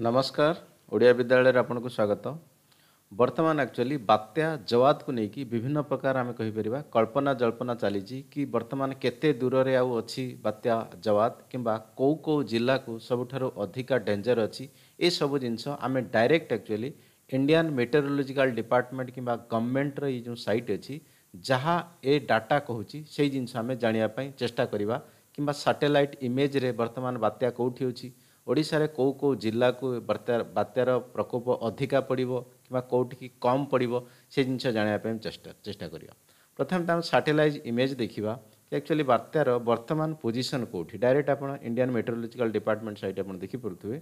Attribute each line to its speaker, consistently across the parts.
Speaker 1: नमस्कार ओडिया विद्यालय आपको स्वागत बर्तमान एक्चुअली बात्या जवाद को लेकिन विभिन्न प्रकार आम कहीपर कल्पना जल्पना चली कि बर्तमान केते दूर से आज अच्छी बात्या जवाद किंवा कौ कौ जिला सब अधिका डेंजर अच्छी ये सब जिनस आम direct actually Indian meteorological department कि गवर्नमेंट रे जो सैट अच्छी जहाँ ये डाटा कहूँ से जिन आम जानापी चेस्टा कि साटेलाइट इमेज रे बर्तमान बात्या कौटी अच्छी ଓଡ଼ିଶାରେ କେଉଁ କେଉଁ ଜିଲ୍ଲାକୁ ବାତ୍ୟାର ପ୍ରକୋପ ଅଧିକା ପଡ଼ିବ କିମ୍ବା କେଉଁଠିକି କମ୍ ପଡ଼ିବ ସେ ଜିନିଷ ଜାଣିବା ପାଇଁ ଚେଷ୍ଟା ଚେଷ୍ଟା କରିବା ପ୍ରଥମେ ତାଙ୍କ ସାଟେଲାଇଜ୍ ଇମେଜ୍ ଦେଖିବା କି ଆକ୍ଚୁଆଲି ବାତ୍ୟାର ବର୍ତ୍ତମାନ ପୋଜିସନ୍ କେଉଁଠି ଡାଇରେକ୍ଟ ଆପଣ ଇଣ୍ଡିଆନ୍ ମେଟ୍ରୋଲୋଜିକାଲ୍ ଡିପାର୍ଟମେଣ୍ଟ ସାଇଟ୍ ଆପଣ ଦେଖିପାରୁଥିବେ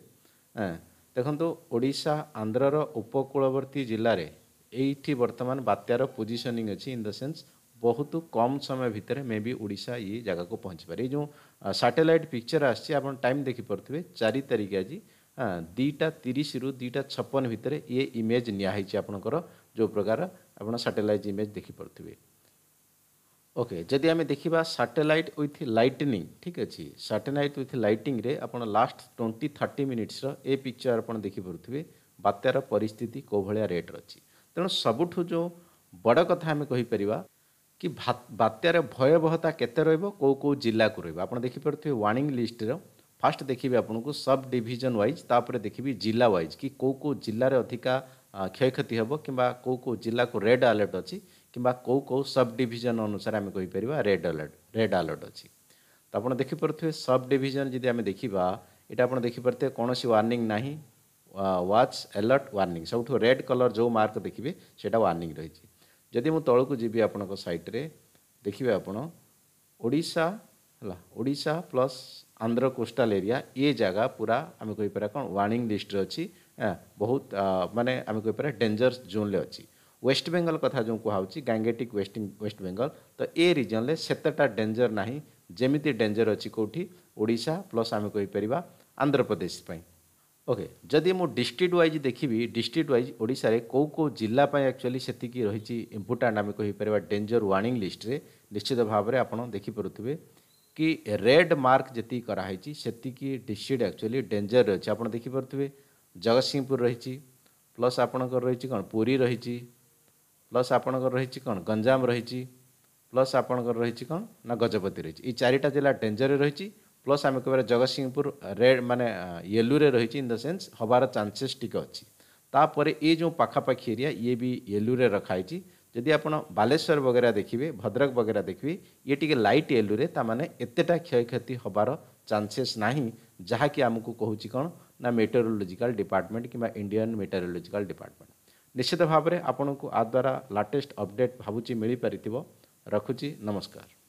Speaker 1: ଦେଖନ୍ତୁ ଓଡ଼ିଶା ଆନ୍ଧ୍ରର ଉପକୂଳବର୍ତ୍ତୀ ଜିଲ୍ଲାରେ ଏଇଠି ବର୍ତ୍ତମାନ ବାତ୍ୟାର ପୋଜିସନିଂ ଅଛି ଇନ୍ ଦ ସେନ୍ସ ବହୁତ କମ୍ ସମୟ ଭିତରେ ମେ ବି ଓଡ଼ିଶା ଏଇ ଜାଗାକୁ ପହଞ୍ଚିପାରେ ଏଇ ଯେଉଁ ସାଟେଲାଇଟ୍ ପିକ୍ଚର ଆସିଛି ଆପଣ ଟାଇମ୍ ଦେଖିପାରୁଥିବେ ଚାରି ତାରିଖ ଆଜି ଦୁଇଟା ତିରିଶରୁ ଦୁଇଟା ଛପନ ଭିତରେ ଇଏ ଇମେଜ୍ ନିଆହେଇଛି ଆପଣଙ୍କର ଯେଉଁ ପ୍ରକାର ଆପଣ ସାଟେଲାଇଟ୍ ଇମେଜ୍ ଦେଖିପାରୁଥିବେ ଓକେ ଯଦି ଆମେ ଦେଖିବା ସାଟେଲାଇଟ୍ ୱିଥ୍ ଲାଇଟନିଂ ଠିକ୍ ଅଛି ସାଟେଲାଇଟ୍ ୱିଥ୍ ଲାଇଟିଂରେ ଆପଣ ଲାଷ୍ଟ ଟ୍ୱେଣ୍ଟି ଥାର୍ଟି ମିନିଟ୍ସର ଏ ପିକ୍ଚର ଆପଣ ଦେଖିପାରୁଥିବେ ବାତ୍ୟାର ପରିସ୍ଥିତି କେଉଁ ଭଳିଆ ରେଟ୍ର ଅଛି ତେଣୁ ସବୁଠୁ ଯେଉଁ ବଡ଼ କଥା ଆମେ କହିପାରିବା कि बात्यार भयवहता के रो कौ जिला रहा देखिपे वार्णिंग लिस्टर फास्ट देखिए आपको सब डिजन व्वज तापर देखिए जिला व्वज कि कौ कौ जिले अधिका क्षय क्षति हे कि कौ कौ जिला को रेड आलर्ट अच्छी कि कौ कौ सब डिजन अनुसार आम कहीपर रेड अलर्ट रेड आलर्ट अच्छी तो आप देखिपे सब डिजन जी आम देखा ये आप देखिपे कौन वार्णिंग ना वाच एलर्ट वार्निंग सब रेड कलर जो मार्क देखिए सेटा वार्णिंग रही है जदि मु तौक जी आप सैट्रे देखिए आपशा है प्लस आंध्र कोस्टाल एरिया ये जगह पूरा आम कहीपर कौन वार्णिंग लिस्ट अच्छी हाँ, बहुत मानने आम कहीपर डेजर जोन अच्छी वेस्ट बेंगल कथ जो कह गांगेटिक वेस्ट वेस्ट बेंगल तो ये रिजन में सेतटा डेजर ना जमी डेजर अच्छी कौटी ओडा प्लस आम कहीपर आंध्र प्रदेश पर ଓକେ ଯଦି ମୁଁ ଡିଷ୍ଟ୍ରିକ୍ଟ ୱାଇଜ୍ ଦେଖିବି ଡିଷ୍ଟ୍ରିକ୍ଟ ୱାଇଜ୍ ଓଡ଼ିଶାରେ କେଉଁ କେଉଁ ଜିଲ୍ଲା ପାଇଁ ଆକ୍ଚୁଆଲି ସେତିକି ରହିଛି ଇମ୍ପୋର୍ଟାଣ୍ଟ ଆମେ କହିପାରିବା ଡେଞ୍ଜର ୱାର୍ଣ୍ଣିଂ ଲିଷ୍ଟରେ ନିଶ୍ଚିତ ଭାବରେ ଆପଣ ଦେଖିପାରୁଥିବେ କି ରେଡ୍ ମାର୍କ ଯେତିକି କରାହେଇଛି ସେତିକି ଡିଷ୍ଟ୍ରିକ୍ଟ ଆକ୍ଚୁଆଲି ଡେଞ୍ଜରରେ ଅଛି ଆପଣ ଦେଖିପାରୁଥିବେ ଜଗତସିଂହପୁର ରହିଛି ପ୍ଲସ୍ ଆପଣଙ୍କର ରହିଛି କ'ଣ ପୁରୀ ରହିଛି ପ୍ଲସ୍ ଆପଣଙ୍କର ରହିଛି କ'ଣ ଗଞ୍ଜାମ ରହିଛି ପ୍ଲସ୍ ଆପଣଙ୍କର ରହିଛି କ'ଣ ନା ଗଜପତି ରହିଛି ଏଇ ଚାରିଟା ଜିଲ୍ଲା ଡେଞ୍ଜରରେ ରହିଛି प्लस आम कह जगत सिंहपुर रेड मानने येलोरे रही इन द सेन्स हबार चानसेस टी अच्छी तापर ये जो पखापाखी एरिया ये भी येलोरे रखाई जदि आप बालेश्वर वगैरह देखिए भद्रक वगैरह देखिए ये टी लाइट येलोरे मैंने एतटा क्षय क्षति हबार चानसेस ना जहाँकि आमको कौच कौन ना मेटेरोलोजिकाल डिपार्टमेंट कि इंडियान मेटेरोलोजिकाल डिपार्टमेंट निश्चित भाव में आपको आ द्वारा लाटेस्ट अपडेट भावुची मिल पार नमस्कार